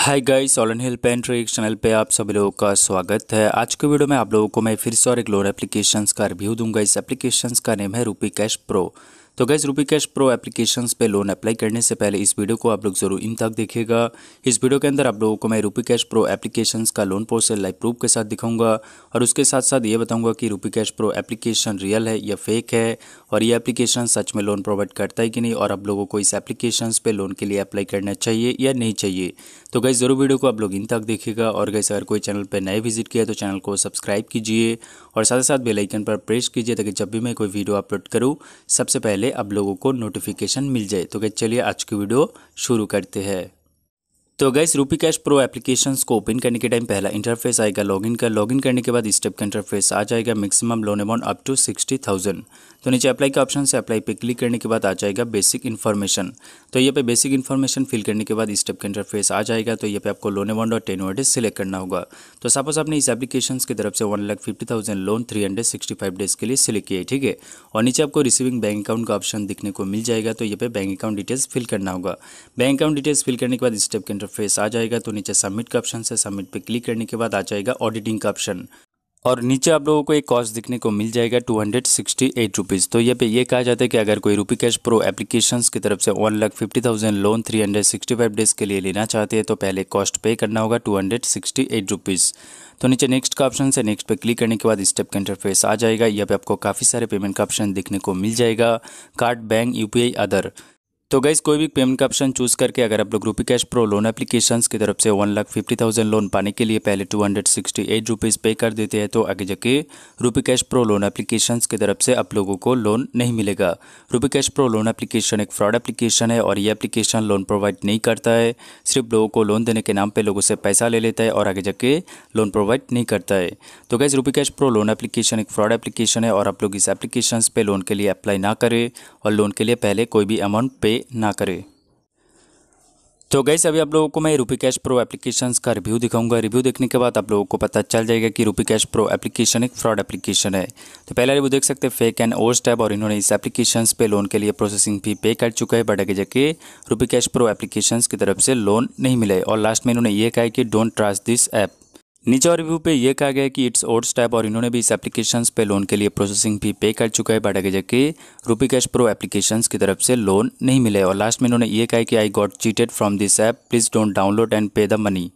हाय guys ऑलन हिल पेंट एक चैनल पे आप सभी लोगों का स्वागत है आज के वीडियो में आप लोगों को मैं फिर से और एक लोन एप्लीकेशंस का रिव्यू दूंगा इस एप्लीकेशंस का नेम है रूपी कैश प्रो तो गैस रूपी कैश प्रो एप्लीकेशन पे लोन अप्लाई करने से पहले इस वीडियो को आप लोग जरूर इन तक देखेगा इस वीडियो के अंदर आप लोगों को मैं रूपी कैश प्रो एप्लीकेशन का लोन पोर्सल लाइव प्रूफ के साथ दिखाऊंगा और उसके साथ साथ ये बताऊंगा कि रूपी कैश प्रो एप्लीकेशन रियल है या फेक है और ये एप्लीकेशन सच में लोन प्रोवाइड करता है कि नहीं और आप लोगों को इस एप्लीकेशन पर लोन के लिए अप्लाई करना चाहिए या नहीं चाहिए तो गैस जरूर वीडियो को आप लोग इन तक देखेगा और गैस अगर कोई चैनल पर नए विजिट किया तो चैनल को सब्सक्राइब कीजिए और साथ ही साथ बेलाइकन पर प्रेस कीजिए ताकि जब भी मैं कोई वीडियो अपलोड करूँ सबसे पहले आप लोगों को नोटिफिकेशन मिल जाए तो क्या चलिए आज की वीडियो शुरू करते हैं तो गैस रूपी कैश प्रो एप्लीकेशन को ओपन करने के टाइम पहला इंटरफेस आएगा लॉगिन का लॉगिन करने के बाद स्टेप का इंटरफेस आ जाएगा maximum loan amount up to sixty thousand तो नीचे अप्लाई का ऑप्शन से अप्लाई पे क्लिक करने के बाद आ जाएगा बेसिक इन्फॉर्मेशन तो यहाँ पे बेसिक इन्फॉर्मेशन फिल करने के बाद स्टेप का इंटरफेस आ जाएगा तो यहाँ पे आपको लोन अमाउंट और टेन वर्डेज सेलेक्ट करना होगा तो सपोज आपने इस एप्लीकेशन की तरफ से one lakh fifty thousand loan three hundred sixty five days के लिए सिलेक्ट किया ठीक है और नीचे आपको रिसीविंग बैंक अकाउंट का ऑप्शन दिखने को मिल जाएगा तो यहाँ पे बैंक अकाउंट डिटेल्स फिल करना होगा बैंक अकाउंट डिटेल्स फिल करने के बाद स्टेप का इंटरफेस आ जाएगा तो नीचे सबमिट का ऑप्शन से सबमिट पे क्लिक करने के बाद आ जाएगा ऑडिटिंग का ऑप्शन और नीचे आप लोगों को एक कॉस्ट दिखने को मिल जाएगा two hundred sixty eight rupees तो ये पे ये कहा जाता है कि अगर कोई रुपी कैश प्रो एप्लीकेशंस की तरफ से one lakh fifty thousand loan three hundred sixty five days के लिए लेना चाहते हैं तो पहले कॉस्ट पे करना होगा two hundred sixty eight rupees तो नीचे नेक्स्ट का ऑप्शन से नेक्स्ट पे क्लिक करने के बाद स्टेप का इंटरफेस आ जाएगा यहाँ पे आपको काफ़ी सारे पेमेंट का ऑप्शन देखने को मिल जाएगा कार्ड बैंक यू अदर तो गाइज कोई भी पेमेंट का ऑप्शन चूज करके अगर आप लोग रूपी कैश प्रो लोन एप्लीकेशंस की तरफ से one lakh fifty thousand loan पाने के लिए पहले two hundred sixty eight rupees pay कर देते हैं तो आगे जाके रूपी कैश प्रो लोन एप्लीकेशंस की तरफ से आप लोगों को लोन नहीं मिलेगा Rupee cash Pro loan application एक फ्रॉड एप्लीकेशन है और ये एप्लीकेशन लोन प्रोवाइड नहीं करता है सिर्फ लोगों को लोन देने के नाम पर लोगों से पैसा ले लेता है और आगे जाके लोन प्रोवाइड नहीं करता है तो गैस रूपी कैश प्रो लोन एप्लीकेशन एक फ्रॉड एप्लीकेशन है और आप लोग इस एप्लीकेशन पर लोन के लिए अप्लाई ना करें और लोन के लिए पहले कोई भी अमाउंट पे ना करें तो गैस अभी आप लोगों को मैं रूपी कैश प्रो एप्लीकेशन का रिव्यू दिखाऊंगा रिव्यू देखने के बाद आप लोगों को पता चल जाएगा कि रूपी कैश प्रो एप्लीकेशन एक फ्रॉड एप्लीकेशन है तो पहला रिव्यू देख सकते हैं फेक एंड ओस्ट ऐप और इन्होंने इस एप्लीकेशन पे लोन के लिए प्रोसेसिंग फी पे कर चुका है बट आगे जाके रूपी कैश प्रो एप्लीकेशन की तरफ से लोन नहीं मिले और लास्ट में इन्होंने ये कहा कि डोंट ट्रस्ट दिस ऐप नीचे रिव्यू पे ये कहा गया कि इट्स ओट्स स्टैप और इन्होंने भी इस एप्लीकेशन पे लोन के लिए प्रोसेसिंग फी पे कर चुका है बट आगे जाके रूपी कैश प्रो एप्लीकेशन की तरफ से लोन नहीं मिले और लास्ट में इन्होंने ये कहा कि I got cheated from this app please don't download and pay the money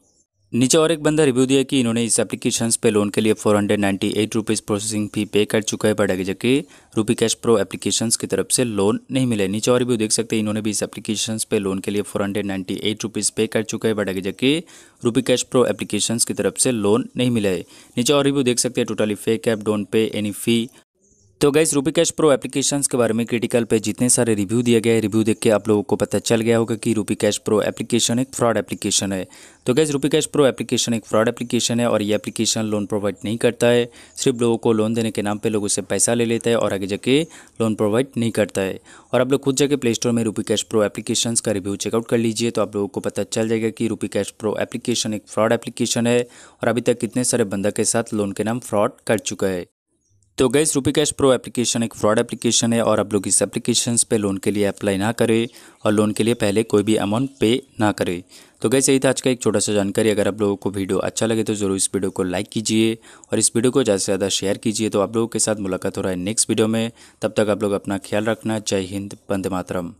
नीचे और एक बंदा रिव्यू दिया कि इन्होंने इस एप्लीकेशन पे लोन के लिए four hundred ninety eight rupees processing fee pay कर चुका है बड़ा जबकि रूपी कैश प्रो एप्लीकेशन की तरफ से लोन नहीं मिले नीचे और रिव्यू देख सकते हैं इन्होंने भी इस एप्लीकेशन पे लोन के लिए four hundred ninety eight rupees pay कर चुका है बड़ा जबकि रूपी कैश प्रो एप्लीकेशन की तरफ से लोन नहीं मिला है नीचे और रिव्यू देख सकते हैं totally fake app don't pay any fee तो गई रूबी कैश प्रो एप्लीकेशंस के बारे में क्रिटिकल पे जितने सारे रिव्यू दिए गए रिव्यू देख के आप लोगों को पता चल गया होगा कि रूबी कैश प्रो एप्लीकेशन एक फ्रॉड एप्लीकेशन है तो गैस रूपी कैश प्रो एप्लीकेशन एक फ्रॉड एप्लीकेशन है और ये एप्लीकेशन लोन प्रोवाइड नहीं करता है सिर्फ लोगों को लोन देने के नाम पर लोगों से पैसा ले लेता है और आगे जाके लोन प्रोवाइड नहीं करता है और आप लोग खुद जाके प्ले स्टोर में रूपी कैश प्रो एप्लीकेशन का रिव्यू चेकआउट कर लीजिए तो आप लोगों को पता चल जाएगा कि रूपी कैश प्रो एप्लीकेशन एक फ्रॉड एप्लीकेशन है और अभी तक कितने सारे बंदा के साथ लोन के नाम फ्रॉड कर चुका है तो गैस रूपी कैश प्रो एप्लीकेशन एक फ्रॉड एप्लीकेशन है और आप लोग इस एप्लीकेशन पे लोन के लिए अप्लाई ना करें और लोन के लिए पहले कोई भी अमाउंट पे ना करें तो गैस यही था आज का एक छोटा सा जानकारी अगर आप लोगों को वीडियो अच्छा लगे तो ज़रूर इस वीडियो को लाइक कीजिए और इस वीडियो को ज़्यादा से ज़्यादा शेयर कीजिए तो आप लोगों के साथ मुलाकात हो रहा है नेक्स्ट वीडियो में तब तक आप लोग अपना ख्याल रखना जय हिंद बंद मातरम